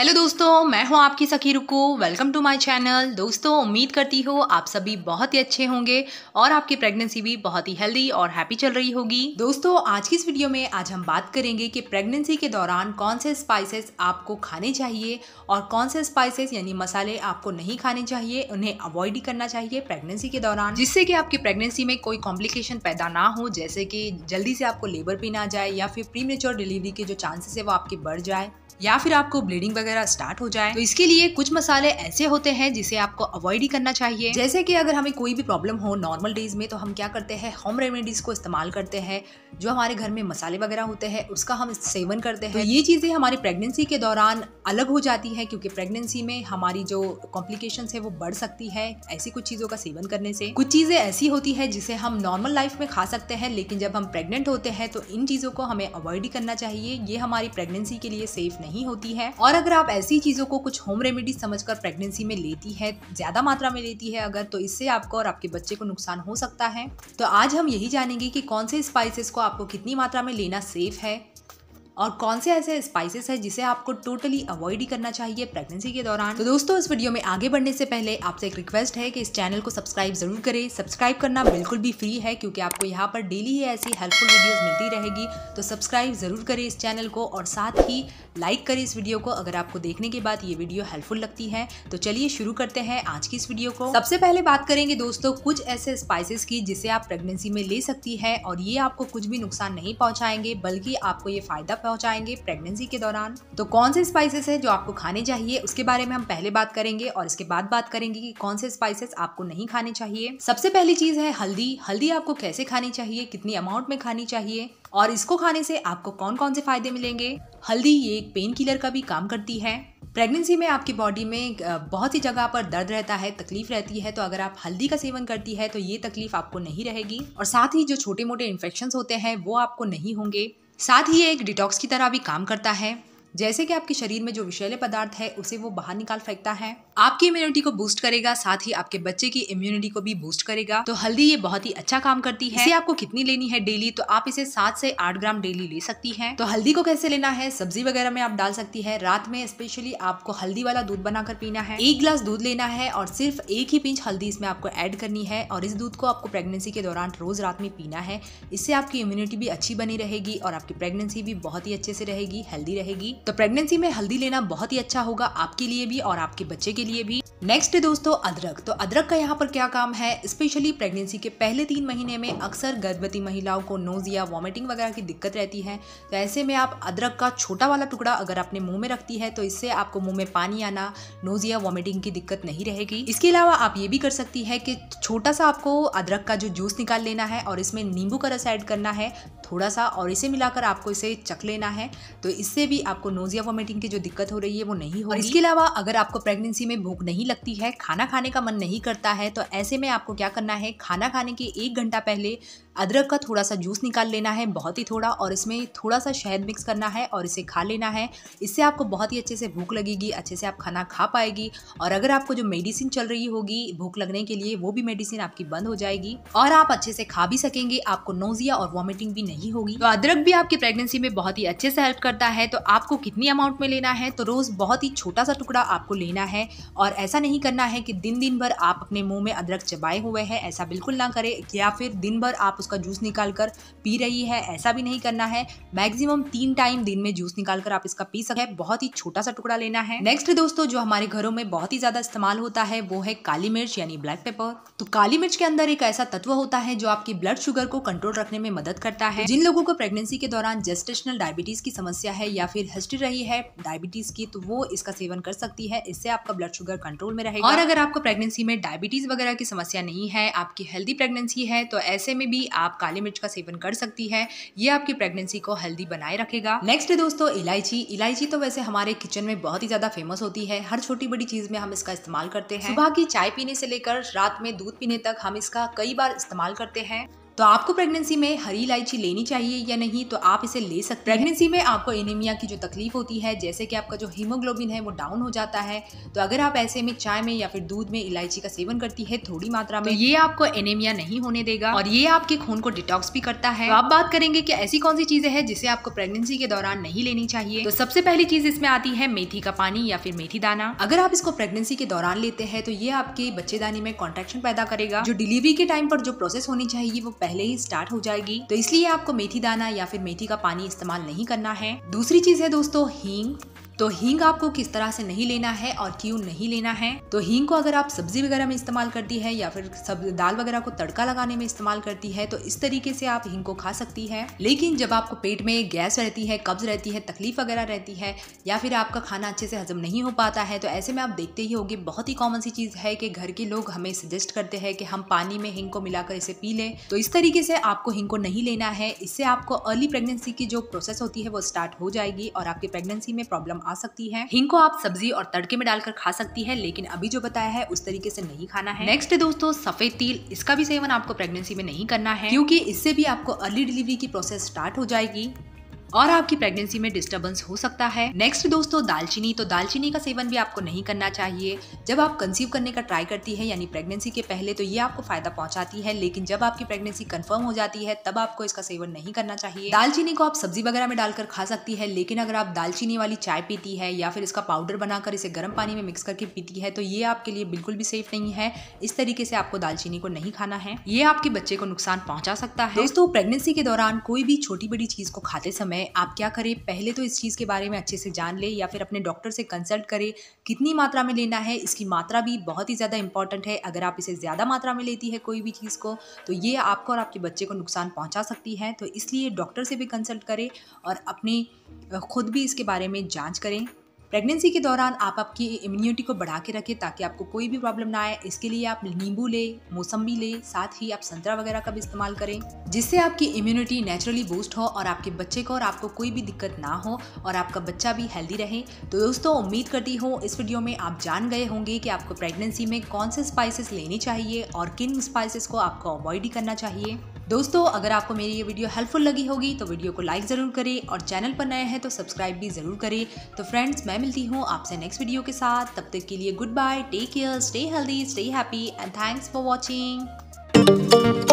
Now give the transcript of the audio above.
hello दोस्तों मैं हूं आपकी सखी रुको वेलकम टू माय चैनल दोस्तों उम्मीद करती हो आप सभी बहुत ही अच्छे होंगे और आपकी प्रेगनेंसी भी बहुत ही हेल्दी और हैप्पी चल रही होगी दोस्तों आज की इस वीडियो में आज हम बात करेंगे कि प्रेगनेंसी के दौरान कौन से स्पाइसेस आपको खाने चाहिए और कौन से स्पाइसेस यानी मसाले आपको नहीं खाने चाहिए उन्हें अवॉइड ही करना चाहिए प्रेगनेंसी के दौरान जिससे कि आपकी प्रेगनेंसी में कोई कॉम्प्लिकेशन पैदा ना हो जैसे कि जल्दी से आपको लेबर भी ना जाए या फिर प्रीमेच्योर डिलीवरी के जो चांसेस है वो आपके बढ़ जाए या फिर आपको ब्लीडिंग वगैरह स्टार्ट हो जाए तो इसके लिए कुछ मसाले ऐसे होते हैं जिसे आपको अवॉइड ही करना चाहिए जैसे कि अगर हमें कोई भी प्रॉब्लम हो नॉर्मल डेज में तो हम क्या करते हैं होम रेमेडीज को इस्तेमाल करते हैं जो हमारे घर में मसाले वगैरह होते हैं उसका हम सेवन करते हैं तो ये चीज़ें हमारी प्रेगनेंसी के दौरान अलग हो जाती है क्योंकि प्रेगनेंसी में हमारी जो कॉम्प्लिकेशन है वो बढ़ सकती है ऐसी कुछ चीज़ों का सेवन करने से कुछ चीज़ें ऐसी होती है जिसे हम नॉर्मल लाइफ में खा सकते हैं लेकिन जब हम प्रेगनेंट होते हैं तो इन चीज़ों को हमें अवॉइड ही करना चाहिए ये हमारी प्रेगनेंसी के लिए सेफ नहीं नहीं होती है और अगर आप ऐसी चीज़ों को कुछ होम रेमेडी समझकर प्रेगनेंसी में लेती है ज़्यादा मात्रा में लेती है अगर तो इससे आपको और आपके बच्चे को नुकसान हो सकता है तो आज हम यही जानेंगे कि कौन से स्पाइसेस को आपको कितनी मात्रा में लेना सेफ है और कौन से ऐसे स्पाइसेस है जिसे आपको टोटली अवॉइड ही करना चाहिए प्रेगनेंसी के दौरान तो दोस्तों इस वीडियो में आगे बढ़ने से पहले आपसे एक रिक्वेस्ट है कि इस चैनल को सब्सक्राइब जरूर करें सब्सक्राइब करना बिल्कुल भी फ्री है क्योंकि आपको यहाँ पर डेली ही ऐसी हेल्पफुल वीडियोज मिलती रहेगी तो सब्सक्राइब जरूर करें इस चैनल को और साथ ही लाइक करें इस वीडियो को अगर आपको देखने के बाद ये वीडियो हेल्पफुल लगती है तो चलिए शुरू करते हैं आज की इस वीडियो को सबसे पहले बात करेंगे दोस्तों कुछ ऐसे स्पाइसेस की जिसे आप प्रेगनेंसी में ले सकती है और ये आपको कुछ भी नुकसान नहीं पहुंचाएंगे बल्कि आपको ये फायदा पहुंचाएंगे प्रेगनेंसी के दौरान तो कौन से स्पाइसेस है जो आपको खाने चाहिए उसके बारे में हम पहले बात करेंगे और इसके बाद बात करेंगे कि कौन से स्पाइसेस आपको नहीं खाने चाहिए सबसे पहली चीज है हल्दी हल्दी आपको कैसे खानी चाहिए कितनी अमाउंट में खानी चाहिए और इसको खाने से आपको कौन कौन से फायदे मिलेंगे हल्दी ये एक पेन किलर का भी काम करती है प्रेगनेंसी में आपकी बॉडी में बहुत सी जगह पर दर्द रहता है तकलीफ रहती है तो अगर आप हल्दी का सेवन करती है तो ये तकलीफ आपको नहीं रहेगी और साथ ही जो छोटे मोटे इन्फेक्शन होते हैं वो आपको नहीं होंगे साथ ही ये एक डिटॉक्स की तरह भी काम करता है जैसे कि आपके शरीर में जो विषैले पदार्थ है उसे वो बाहर निकाल फेंकता है आपकी इम्यूनिटी को बूस्ट करेगा साथ ही आपके बच्चे की इम्यूनिटी को भी बूस्ट करेगा तो हल्दी ये बहुत ही अच्छा काम करती है इसे आपको कितनी लेनी है डेली तो आप इसे सात से आठ ग्राम डेली ले सकती है तो हल्दी को कैसे लेना है सब्जी वगैरह में आप डाल सकती है रात में स्पेशली आपको हल्दी वाला दूध बनाकर पीना है एक ग्लास दूध लेना है और सिर्फ एक ही पिंच हल्दी इसमें आपको ऐड करनी है और इस दूध को आपको प्रेगनेंसी के दौरान रोज रात में पीना है इससे आपकी इम्यूनिटी भी अच्छी बनी रहेगी और आपकी प्रेगनेंसी भी बहुत ही अच्छे से रहेगी हेल्दी रहेगी तो प्रेगनेंसी में हल्दी लेना बहुत ही अच्छा होगा आपके लिए भी और आपके बच्चे के लिए भी नेक्स्ट दोस्तों अदरक तो अदरक का यहाँ पर क्या काम है स्पेशली प्रेगनेंसी के पहले तीन महीने में अक्सर गर्भवती महिलाओं को नोज या वॉमिटिंग वगैरह की दिक्कत रहती है तो ऐसे में आप अदरक का छोटा वाला टुकड़ा अगर अपने मुंह में रखती है तो इससे आपको मुंह में पानी आना नोज या वॉमिटिंग की दिक्कत नहीं रहेगी इसके अलावा आप ये भी कर सकती है कि छोटा सा आपको अदरक का जो जूस निकाल लेना है और इसमें नींबू का रस ऐड करना है थोड़ा सा और इसे मिलाकर आपको इसे चख लेना है तो इससे भी आपको नोजिया वॉमिटिंग की जो दिक्कत हो रही है वो नहीं होगी इसके अलावा अगर आपको प्रेगनेंसी में भूख नहीं लगती है खाना खाने का मन नहीं करता है तो ऐसे में आपको क्या करना है खाना खाने के एक घंटा पहले अदरक का थोड़ा सा जूस निकाल लेना है बहुत ही थोड़ा और इसमें थोड़ा सा शहद मिक्स करना है और इसे खा लेना है इससे आपको बहुत ही अच्छे से भूख लगेगी अच्छे से आप खाना खा पाएगी और अगर आपको जो मेडिसिन चल रही होगी भूख लगने के लिए वो भी मेडिसिन आपकी बंद हो जाएगी और आप अच्छे से खा भी सकेंगे आपको नोजिया और वॉमिटिंग भी नहीं नहीं होगी तो अदरक भी आपकी प्रेगनेंसी में बहुत ही अच्छे से हेल्प करता है तो आपको कितनी अमाउंट में लेना है तो रोज बहुत ही छोटा सा टुकड़ा आपको लेना है और ऐसा नहीं करना है कि दिन दिन भर आप अपने मुंह में अदरक चबाए हुए हैं ऐसा बिल्कुल ना करें या फिर दिन भर आप उसका जूस निकाल कर पी रही है ऐसा भी नहीं करना है मैक्सिमम तीन टाइम दिन में जूस निकाल कर आप इसका पी हैं बहुत ही छोटा सा टुकड़ा लेना है नेक्स्ट दोस्तों जो हमारे घरों में बहुत ही ज्यादा इस्तेमाल होता है वो है काली मिर्च यानी ब्लैक पेपर तो काली मिर्च के अंदर एक ऐसा तत्व होता है जो आपकी ब्लड शुगर को कंट्रोल रखने में मदद करता है जिन लोगों को प्रेगनेंसी के दौरान जेस्टेशनल डायबिटीज़ की समस्या है या फिर हिस्ट्री रही है डायबिटीज़ की तो वो इसका सेवन कर सकती है इससे आपका ब्लड शुगर कंट्रोल में रहेगा और अगर आपको प्रेगनेंसी में डायबिटीज़ वगैरह की समस्या नहीं है आपकी हेल्दी प्रेगनेंसी है तो ऐसे में भी आप काली मिर्च का सेवन कर सकती है ये आपकी प्रेगनेंसी को हेल्दी बनाए रखेगा नेक्स्ट दोस्तों इलायची इलायची तो वैसे हमारे किचन में बहुत ही ज़्यादा फेमस होती है हर छोटी बड़ी चीज़ में हम इसका इस्तेमाल करते हैं सुबह की चाय पीने से लेकर रात में दूध पीने तक हम इसका कई बार इस्तेमाल करते हैं तो आपको प्रेगनेंसी में हरी इलायची लेनी चाहिए या नहीं तो आप इसे ले सकते प्रेगनेंसी में आपको एनीमिया की जो तकलीफ होती है जैसे कि आपका जो हीमोग्लोबिन है वो डाउन हो जाता है तो अगर आप ऐसे में चाय में या फिर दूध में इलायची का सेवन करती है थोड़ी मात्रा में तो ये आपको एनेमिया नहीं होने देगा और ये आपके खून को डिटॉक्स भी करता है तो आप बात करेंगे कि ऐसी कौन सी चीजें हैं जिसे आपको प्रेगनेंसी के दौरान नहीं लेनी चाहिए तो सबसे पहली चीज इसमें आती है मेथी का पानी या फिर मेथी दाना अगर आप इसको प्रेगनेंसी के दौरान लेते हैं तो ये आपके बच्चेदानी में कॉन्ट्रेक्शन पैदा करेगा जो डिलीवरी के टाइम पर जो प्रोसेस होनी चाहिए वो पहले ही स्टार्ट हो जाएगी तो इसलिए आपको मेथी दाना या फिर मेथी का पानी इस्तेमाल नहीं करना है दूसरी चीज है दोस्तों हींग तो हींग आपको किस तरह से नहीं लेना है और क्यों नहीं लेना है तो हींग को अगर आप सब्जी वगैरह में इस्तेमाल करती है या फिर सब दाल वगैरह को तड़का लगाने में इस्तेमाल करती है तो इस तरीके से आप हींग को खा सकती है लेकिन जब आपको पेट में गैस रहती है कब्ज रहती है तकलीफ वगैरह रहती है या फिर आपका खाना अच्छे से हजम नहीं हो पाता है तो ऐसे में आप देखते ही होगी बहुत ही कॉमन सी चीज़ है कि घर के लोग हमें सजेस्ट करते हैं कि हम पानी में हिंग को मिलाकर इसे पी लें तो इस तरीके से आपको हिंग को नहीं लेना है इससे आपको अर्ली प्रेगनेंसी की जो प्रोसेस होती है वो स्टार्ट हो जाएगी और आपकी प्रेगनेंसी में प्रॉब्लम आ सकती है हिंग को आप सब्जी और तड़के में डालकर खा सकती है लेकिन अभी जो बताया है उस तरीके से नहीं खाना है नेक्स्ट दोस्तों सफेद तिल इसका भी सेवन आपको प्रेगनेंसी में नहीं करना है क्योंकि इससे भी आपको अर्ली डिलीवरी की प्रोसेस स्टार्ट हो जाएगी और आपकी प्रेगनेंसी में डिस्टर्बेंस हो सकता है नेक्स्ट दोस्तों दालचीनी तो दालचीनी का सेवन भी आपको नहीं करना चाहिए जब आप कंसीव करने का ट्राई करती है यानी प्रेगनेंसी के पहले तो ये आपको फायदा पहुंचाती है लेकिन जब आपकी प्रेगनेंसी कंफर्म हो जाती है तब आपको इसका सेवन नहीं करना चाहिए दालचीनी को आप सब्जी वगैरह में डालकर खा सकती है लेकिन अगर आप दालचीनी वाली चाय पीती है या फिर इसका पाउडर बनाकर इसे गर्म पानी में मिक्स करके पीती है तो ये आपके लिए बिल्कुल भी सेफ नहीं है इस तरीके से आपको दालचीनी को नहीं खाना है ये आपके बच्चे को नुकसान पहुंचा सकता है दोस्तों प्रेगनेंसी के दौरान कोई भी छोटी बड़ी चीज को खाते समय है आप क्या करें पहले तो इस चीज़ के बारे में अच्छे से जान लें या फिर अपने डॉक्टर से कंसल्ट करें कितनी मात्रा में लेना है इसकी मात्रा भी बहुत ही ज़्यादा इंपॉर्टेंट है अगर आप इसे ज़्यादा मात्रा में लेती है कोई भी चीज़ को तो ये आपको और आपके बच्चे को नुकसान पहुँचा सकती है तो इसलिए डॉक्टर से भी कंसल्ट करें और अपने खुद भी इसके बारे में जाँच करें प्रेगनेंसी के दौरान आप आपकी इम्यूनिटी को बढ़ा के रखें ताकि आपको कोई भी प्रॉब्लम ना आए इसके लिए आप नींबू लें मौसम्बी ले साथ ही आप संतरा वगैरह का भी इस्तेमाल करें जिससे आपकी इम्यूनिटी नेचुरली बूस्ट हो और आपके बच्चे को और आपको कोई भी दिक्कत ना हो और आपका बच्चा भी हेल्दी रहे तो दोस्तों उम्मीद करती हूँ इस वीडियो में आप जान गए होंगे कि आपको प्रेगनेंसी में कौन से स्पाइसेस लेने चाहिए और किन स्पाइसेस को आपको अवॉइड ही करना चाहिए दोस्तों अगर आपको मेरी ये वीडियो हेल्पफुल लगी होगी तो वीडियो को लाइक ज़रूर करें और चैनल पर नए हैं तो सब्सक्राइब भी ज़रूर करें तो फ्रेंड्स मैं मिलती हूँ आपसे नेक्स्ट वीडियो के साथ तब तक के लिए good bye take care stay healthy stay happy and thanks for watching